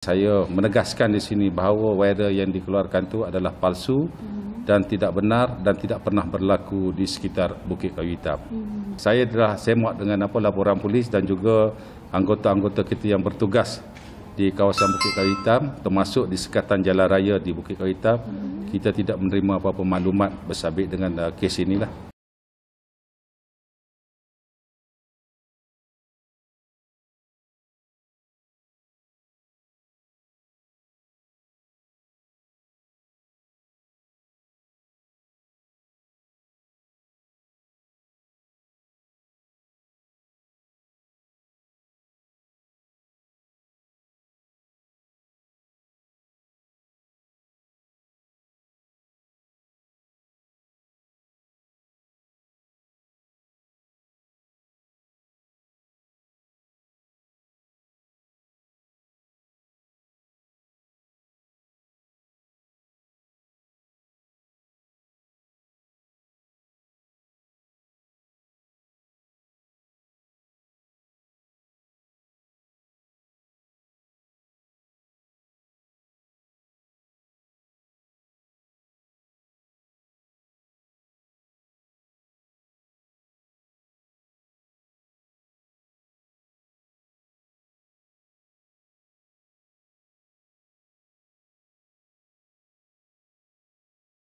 Saya menegaskan di sini bahawa weather yang dikeluarkan itu adalah palsu hmm. dan tidak benar dan tidak pernah berlaku di sekitar Bukit Kayu Hitam. Hmm. Saya telah semak dengan apa laporan polis dan juga anggota-anggota kita yang bertugas di kawasan Bukit Kayu Hitam termasuk di sekatan jalan raya di Bukit Kayu Hitam. Hmm. Kita tidak menerima apa-apa maklumat bersabit dengan uh, kes inilah.